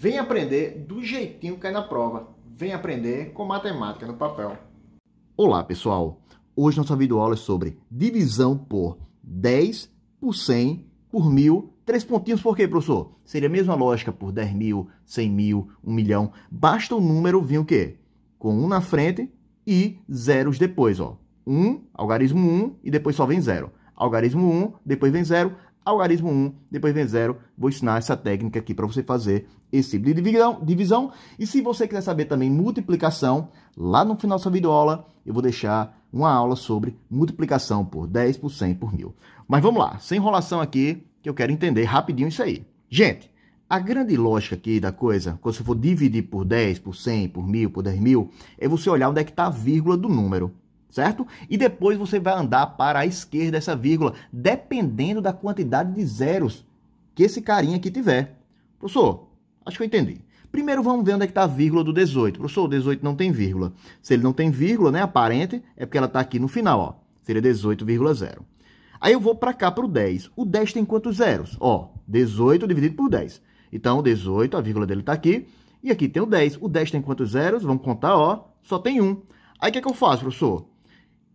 Vem aprender do jeitinho que é na prova. Vem aprender com matemática no papel. Olá, pessoal. Hoje nossa videoaula é sobre divisão por 10, por 100, por 1000. três pontinhos por quê, professor? Seria a mesma lógica por 10 mil, 100 mil, 1 milhão. Basta o número vir o quê? Com 1 na frente e zeros depois, ó. 1, algarismo 1 e depois só vem 0. Algarismo 1, depois vem 0, algarismo 1, depois vem 0. Vou ensinar essa técnica aqui para você fazer esse tipo de divisão, E se você quiser saber também multiplicação, lá no final dessa videoaula eu vou deixar uma aula sobre multiplicação por 10 por 100 por mil. Mas vamos lá, sem enrolação aqui, que eu quero entender rapidinho isso aí. Gente, a grande lógica aqui da coisa, quando você for dividir por 10, por 100, por mil, por 10.000, mil, é você olhar onde é que está a vírgula do número certo? E depois você vai andar para a esquerda dessa vírgula, dependendo da quantidade de zeros que esse carinha aqui tiver. Professor, acho que eu entendi. Primeiro vamos ver onde é que está a vírgula do 18. Professor, o 18 não tem vírgula. Se ele não tem vírgula, né, aparente, é porque ela está aqui no final, ó. Seria 18,0. Aí eu vou para cá para o 10. O 10 tem quantos zeros? Ó, 18 dividido por 10. Então, 18, a vírgula dele está aqui. E aqui tem o 10. O 10 tem quantos zeros? Vamos contar, ó. Só tem 1. Aí o que, é que eu faço, professor?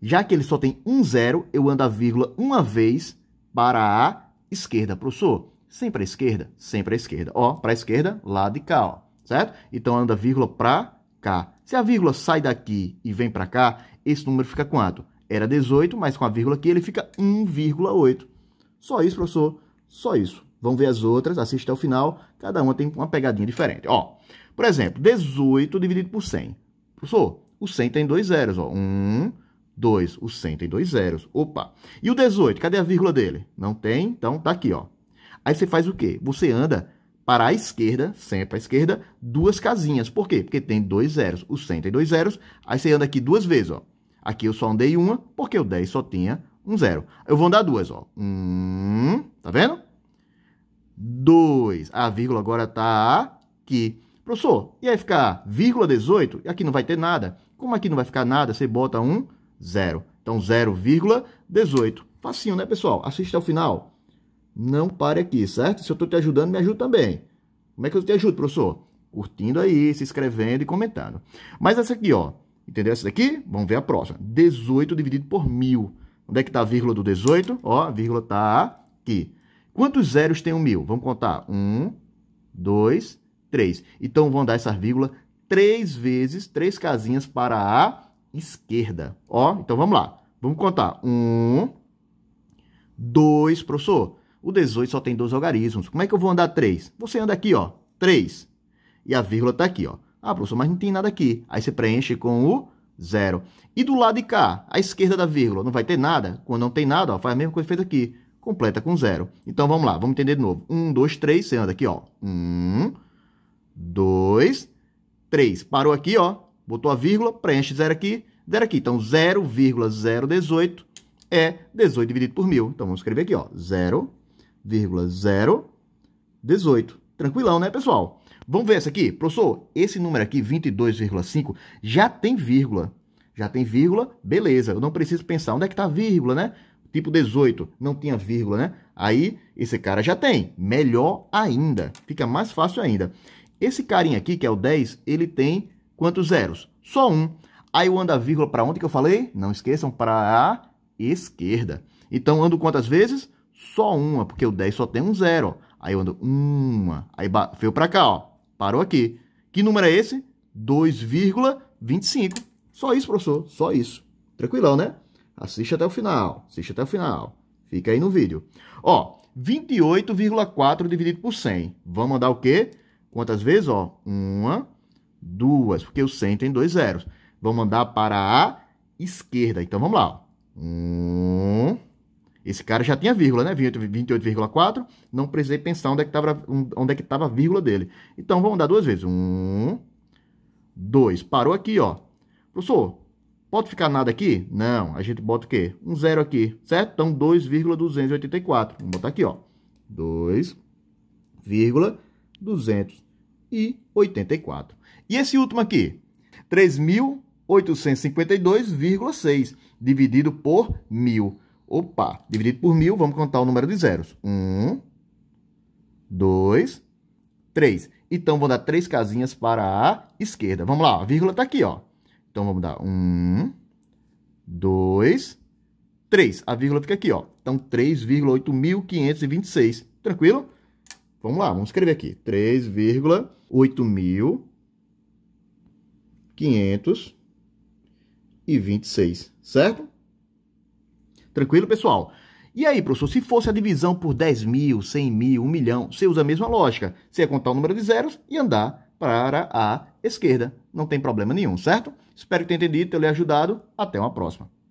Já que ele só tem um zero, eu ando a vírgula uma vez para a esquerda. Professor, sempre à esquerda? Sempre à esquerda. Ó, para a esquerda, lado de cá, ó, certo? Então, anda a vírgula para cá. Se a vírgula sai daqui e vem para cá, esse número fica quanto? Era 18, mas com a vírgula aqui ele fica 1,8. Só isso, professor? Só isso. Vamos ver as outras, assiste até o final. Cada uma tem uma pegadinha diferente. Ó, por exemplo, 18 dividido por 100. Professor, o 100 tem dois zeros. Ó. Um, 2. O 100 tem dois zeros. Opa! E o 18? Cadê a vírgula dele? Não tem? Então, tá aqui, ó. Aí você faz o quê? Você anda para a esquerda, sempre à esquerda, duas casinhas. Por quê? Porque tem dois zeros. O 100 tem dois zeros. Aí você anda aqui duas vezes, ó. Aqui eu só andei uma, porque o 10 só tinha um zero. Eu vou andar duas, ó. Um, tá vendo? Dois. A vírgula agora tá aqui. Professor, e aí ficar vírgula 18? Aqui não vai ter nada. Como aqui não vai ficar nada, você bota um zero. Então, 0,18. Facinho, né, pessoal? Assiste ao final. Não pare aqui, certo? Se eu estou te ajudando, me ajuda também. Como é que eu te ajudo, professor? Curtindo aí, se inscrevendo e comentando. Mas essa aqui, ó. Entendeu essa daqui? Vamos ver a próxima. 18 dividido por mil. Onde é que está a vírgula do 18? Ó, a vírgula está aqui. Quantos zeros tem um mil? Vamos contar. Um, dois, três. Então, vão dar essa vírgula três vezes, três casinhas para a esquerda. Ó, então vamos lá. Vamos contar. Um, dois, professor. O 18 só tem dois algarismos. Como é que eu vou andar três? Você anda aqui, ó. Três. E a vírgula está aqui, ó. Ah, professor, mas não tem nada aqui. Aí você preenche com o zero. E do lado de cá, à esquerda da vírgula, não vai ter nada? Quando não tem nada, ó, faz a mesma coisa feita aqui. Completa com zero. Então vamos lá, vamos entender de novo. Um, dois, três, você anda aqui, ó. Um, dois, três. Parou aqui, ó botou a vírgula, preenche zero aqui, zero aqui. Então, 0,018 é 18 dividido por mil. Então, vamos escrever aqui, ó, 0,018. Tranquilão, né, pessoal? Vamos ver essa aqui. Professor, esse número aqui, 22,5, já tem vírgula. Já tem vírgula, beleza. Eu não preciso pensar onde é que está a vírgula, né? Tipo 18, não tinha vírgula, né? Aí, esse cara já tem. Melhor ainda. Fica mais fácil ainda. Esse carinha aqui, que é o 10, ele tem Quantos zeros? Só um. Aí eu ando a vírgula para onde que eu falei? Não esqueçam, para a esquerda. Então, ando quantas vezes? Só uma, porque o 10 só tem um zero. Aí eu ando uma. Aí veio para cá, ó. Parou aqui. Que número é esse? 2,25. Só isso, professor. Só isso. Tranquilão, né? Assiste até o final. Assiste até o final. Fica aí no vídeo. Ó, 28,4 dividido por 100. Vamos andar o quê? Quantas vezes, ó? Uma, duas, porque o 100 tem dois zeros. Vamos andar para a esquerda. Então, vamos lá. Um. Esse cara já tinha vírgula, né? 28,4. Não precisei pensar onde é que estava onde é que a vírgula dele. Então, vamos dar duas vezes. Um, dois. Parou aqui, ó. Professor, pode ficar nada aqui? Não. A gente bota o quê? Um zero aqui, certo? Então, 2,284. Vamos botar aqui, ó. 2,284 e 84. E esse último aqui, 3.852,6 dividido por 1.000. Opa, dividido por 1.000, vamos contar o número de zeros. 1, 2, 3. Então, vou dar três casinhas para a esquerda. Vamos lá, a vírgula está aqui, ó. Então, vamos dar 1, 2, 3. A vírgula fica aqui, ó. Então, 3,8526. Tranquilo? Vamos lá, vamos escrever aqui. 3,8526, certo? Tranquilo, pessoal? E aí, professor, se fosse a divisão por 10 mil, 100 mil, 1 milhão, você usa a mesma lógica. Você ia contar o número de zeros e andar para a esquerda. Não tem problema nenhum, certo? Espero que tenha entendido, ter lhe ajudado. Até uma próxima.